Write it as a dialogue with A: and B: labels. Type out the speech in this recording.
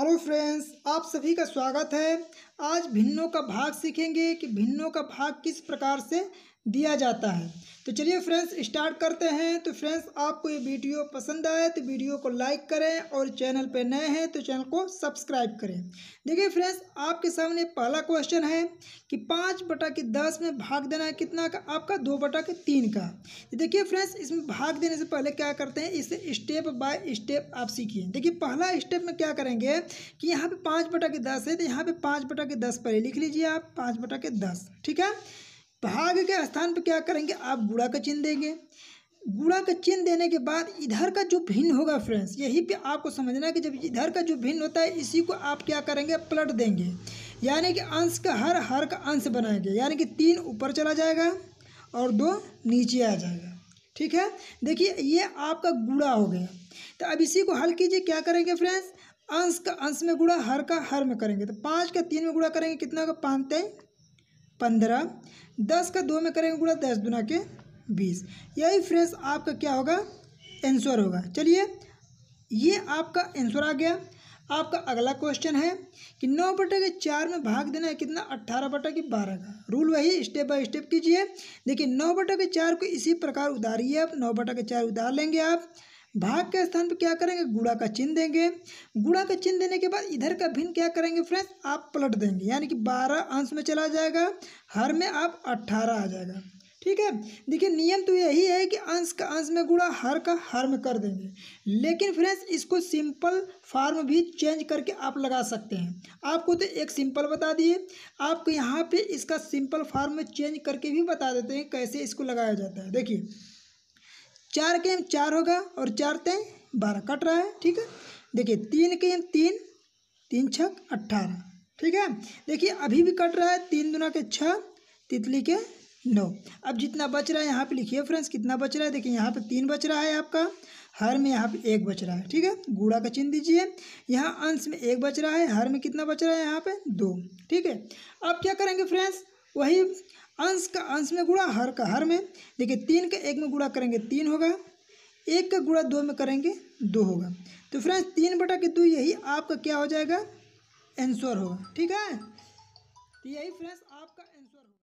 A: hello friends आप सभी का स्वागत है आज भिन्नों का भाग सीखेंगे कि भिन्नों का भाग किस प्रकार से दिया जाता है तो चलिए फ्रेंड्स स्टार्ट करते हैं तो फ्रेंड्स आपको ये वीडियो पसंद आए तो वीडियो को लाइक करें और चैनल पर नए हैं तो चैनल को सब्सक्राइब करें देखिए फ्रेंड्स आपके सामने पहला क्वेश्चन है कि पाँच बटा के दस में भाग देना है कितना का आपका दो बटा के तीन का तो देखिए फ्रेंड्स इसमें भाग देने से पहले क्या करते हैं इसे स्टेप बाय स्टेप आप सीखिए देखिए पहला स्टेप में क्या करेंगे कि यहाँ पर पाँच बटा के दस है तो यहाँ पर पाँच बटा के दस पहले लिख लीजिए आप पाँच बटा के दस ठीक है भाग के स्थान पर क्या करेंगे आप गुड़ा का चिन्ह देंगे गुड़ा का चिन्ह देने के बाद इधर का जो भिन्न होगा फ्रेंड्स यही पे आपको समझना है कि जब इधर का जो भिन्न होता है इसी को आप क्या करेंगे प्लट देंगे यानी कि अंश का हर हर का अंश बनाएंगे यानी कि तीन ऊपर चला जाएगा और दो नीचे आ जाएगा ठीक है देखिए ये आपका गुड़ा हो गया तो अब इसी को हल कीजिए क्या करेंगे फ्रेंड्स अंश का अंश में गुड़ा हर का हर में करेंगे तो पाँच का तीन में गुड़ा करेंगे कितना का पाँच तय पंद्रह दस का दो में करेंगे गुणा दस दुना के बीस यही फ्रेंड्स आपका क्या होगा आंसर होगा चलिए ये आपका आंसर आ गया आपका अगला क्वेश्चन है कि नौ बटा के चार में भाग देना है कितना अट्ठारह बटा के बारह का रूल वही स्टेप बाय स्टेप कीजिए देखिए नौ बटा के चार को इसी प्रकार उधारिए आप नौ बटा के चार उधार लेंगे आप भाग के स्थान पर क्या करेंगे गुड़ा का चिन्ह देंगे गुड़ा का चिन्ह देने के बाद इधर का भिन्न क्या करेंगे फ्रेंड्स आप पलट देंगे यानी कि बारह अंश में चला जाएगा हर में आप अट्ठारह आ जाएगा ठीक है देखिए नियम तो यही है कि अंश का अंश में गुड़ा हर का हर में कर देंगे लेकिन फ्रेंड्स इसको सिंपल फार्म भी चेंज करके आप लगा सकते हैं आपको तो एक सिंपल बता दिए आपको यहाँ पे इसका सिंपल फार्म में चेंज करके भी बता देते हैं कैसे इसको लगाया जाता है देखिए चार के चार होगा और चार तें बारह कट रहा है ठीक है देखिए तीन के तीन तीन छक अट्ठारह ठीक है देखिए अभी भी कट रहा है तीन दुना के छः तितली के नौ अब जितना बच रहा है यहाँ पे लिखिए फ्रेंड्स कितना बच रहा है देखिए यहाँ पे तीन बच रहा है आपका हर में यहाँ पे एक बच रहा है ठीक है गुड़ा का चिन्ह दीजिए यहाँ अंश में एक बच रहा है हर में कितना बच रहा है यहाँ पे दो ठीक है अब क्या करेंगे फ्रेंड्स वही अंश का अंश में गुड़ा हर का हर में देखिए तीन का एक में गुड़ा करेंगे तीन होगा एक का गुड़ा दो में करेंगे दो होगा तो फ्रेंड्स तीन बटा के दो यही आपका क्या हो जाएगा आंसर होगा ठीक है तो यही फ्रेंड्स आपका आंसर